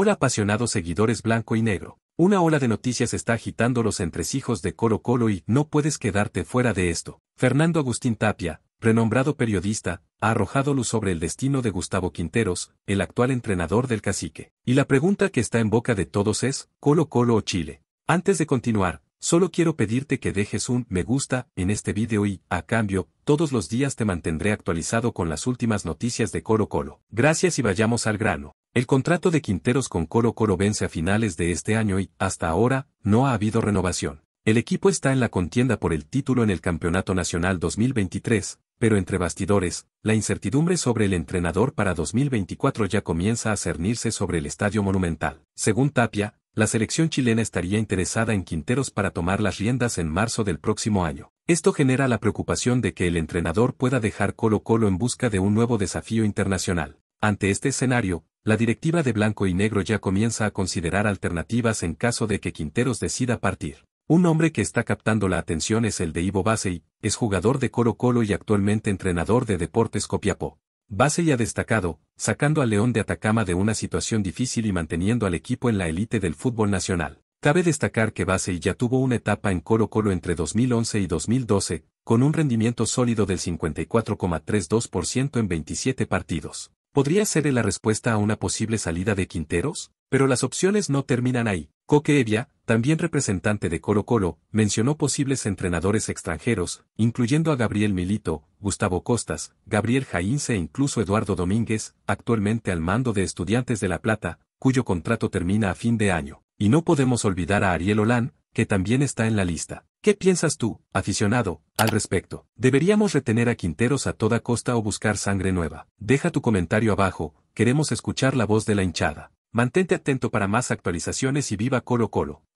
Hola apasionados seguidores blanco y negro. Una ola de noticias está agitando los entresijos de Colo Colo y no puedes quedarte fuera de esto. Fernando Agustín Tapia, renombrado periodista, ha arrojado luz sobre el destino de Gustavo Quinteros, el actual entrenador del cacique. Y la pregunta que está en boca de todos es, ¿Colo Colo o Chile? Antes de continuar, solo quiero pedirte que dejes un me gusta en este video y, a cambio, todos los días te mantendré actualizado con las últimas noticias de Colo Colo. Gracias y vayamos al grano. El contrato de Quinteros con Colo Colo vence a finales de este año y, hasta ahora, no ha habido renovación. El equipo está en la contienda por el título en el Campeonato Nacional 2023, pero entre bastidores, la incertidumbre sobre el entrenador para 2024 ya comienza a cernirse sobre el Estadio Monumental. Según Tapia, la selección chilena estaría interesada en Quinteros para tomar las riendas en marzo del próximo año. Esto genera la preocupación de que el entrenador pueda dejar Colo Colo en busca de un nuevo desafío internacional. Ante este escenario, la directiva de Blanco y Negro ya comienza a considerar alternativas en caso de que Quinteros decida partir. Un hombre que está captando la atención es el de Ivo Basey, es jugador de coro Colo y actualmente entrenador de Deportes Copiapó. Basey ha destacado, sacando al León de Atacama de una situación difícil y manteniendo al equipo en la élite del fútbol nacional. Cabe destacar que Basey ya tuvo una etapa en coro Colo entre 2011 y 2012, con un rendimiento sólido del 54,32% en 27 partidos podría ser la respuesta a una posible salida de Quinteros, pero las opciones no terminan ahí. Coque Evia, también representante de Colo Colo, mencionó posibles entrenadores extranjeros, incluyendo a Gabriel Milito, Gustavo Costas, Gabriel Jaínce e incluso Eduardo Domínguez, actualmente al mando de Estudiantes de La Plata, cuyo contrato termina a fin de año. Y no podemos olvidar a Ariel Olán, que también está en la lista. ¿Qué piensas tú, aficionado, al respecto? ¿Deberíamos retener a Quinteros a toda costa o buscar sangre nueva? Deja tu comentario abajo, queremos escuchar la voz de la hinchada. Mantente atento para más actualizaciones y viva Colo Colo.